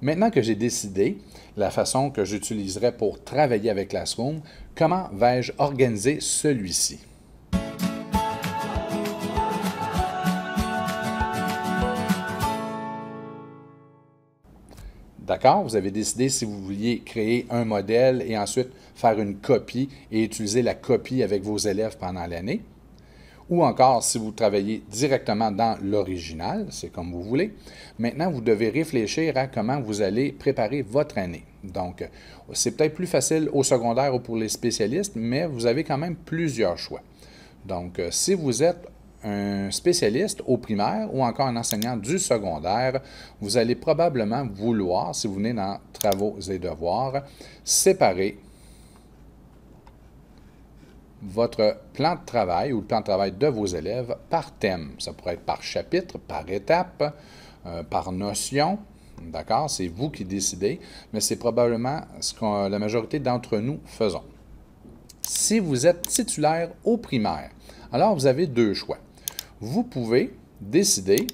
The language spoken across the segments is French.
Maintenant que j'ai décidé la façon que j'utiliserai pour travailler avec Classroom, comment vais-je organiser celui-ci? D'accord? Vous avez décidé si vous vouliez créer un modèle et ensuite faire une copie et utiliser la copie avec vos élèves pendant l'année ou encore si vous travaillez directement dans l'original, c'est comme vous voulez. Maintenant, vous devez réfléchir à comment vous allez préparer votre année. Donc, c'est peut-être plus facile au secondaire ou pour les spécialistes, mais vous avez quand même plusieurs choix. Donc, euh, si vous êtes un spécialiste au primaire ou encore un enseignant du secondaire, vous allez probablement vouloir, si vous venez dans travaux et devoirs, séparer votre plan de travail ou le plan de travail de vos élèves par thème. Ça pourrait être par chapitre, par étape, euh, par notion. D'accord? C'est vous qui décidez, mais c'est probablement ce que la majorité d'entre nous faisons. Si vous êtes titulaire au primaire, alors vous avez deux choix. Vous pouvez décider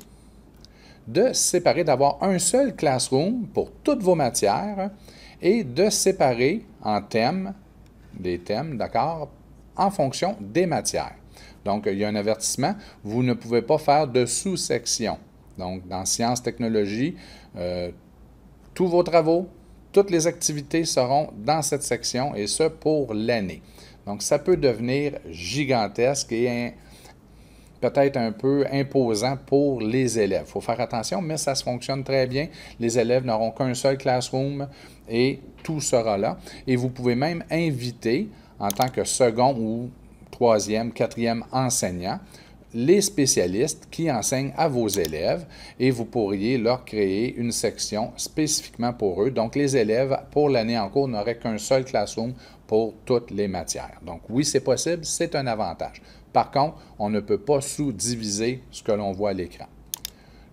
de séparer, d'avoir un seul classroom pour toutes vos matières et de séparer en thèmes, des thèmes, d'accord, en fonction des matières. Donc, il y a un avertissement, vous ne pouvez pas faire de sous-section. Donc, dans sciences, technologies, euh, tous vos travaux, toutes les activités seront dans cette section et ce pour l'année. Donc, ça peut devenir gigantesque et peut-être un peu imposant pour les élèves. Il faut faire attention, mais ça se fonctionne très bien. Les élèves n'auront qu'un seul classroom et tout sera là. Et vous pouvez même inviter en tant que second ou troisième, quatrième enseignant, les spécialistes qui enseignent à vos élèves et vous pourriez leur créer une section spécifiquement pour eux. Donc, les élèves pour l'année en cours n'auraient qu'un seul classroom pour toutes les matières. Donc, oui, c'est possible, c'est un avantage. Par contre, on ne peut pas sous-diviser ce que l'on voit à l'écran.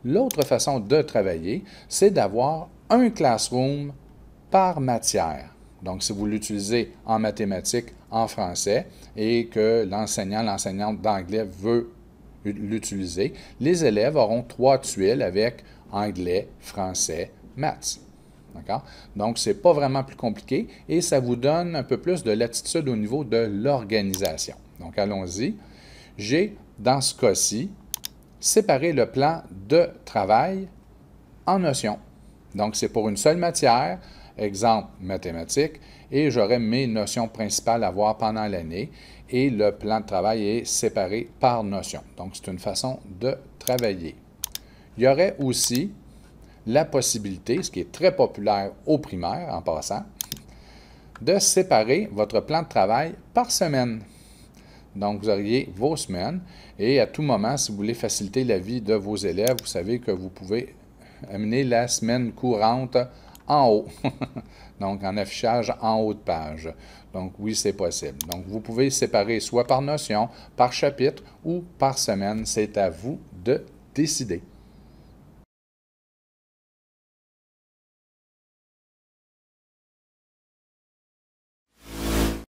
L'autre façon de travailler, c'est d'avoir un classroom par matière. Donc, si vous l'utilisez en mathématiques, en français, et que l'enseignant, l'enseignante d'anglais veut l'utiliser, les élèves auront trois tuiles avec anglais, français, maths. Donc, ce n'est pas vraiment plus compliqué et ça vous donne un peu plus de latitude au niveau de l'organisation. Donc, allons-y. J'ai, dans ce cas-ci, séparé le plan de travail en notions. Donc, c'est pour une seule matière exemple mathématiques, et j'aurai mes notions principales à voir pendant l'année, et le plan de travail est séparé par notion. Donc, c'est une façon de travailler. Il y aurait aussi la possibilité, ce qui est très populaire au primaire en passant, de séparer votre plan de travail par semaine. Donc, vous auriez vos semaines et à tout moment, si vous voulez faciliter la vie de vos élèves, vous savez que vous pouvez amener la semaine courante en haut. Donc, en affichage en haut de page. Donc, oui, c'est possible. Donc, vous pouvez séparer soit par notion, par chapitre ou par semaine. C'est à vous de décider.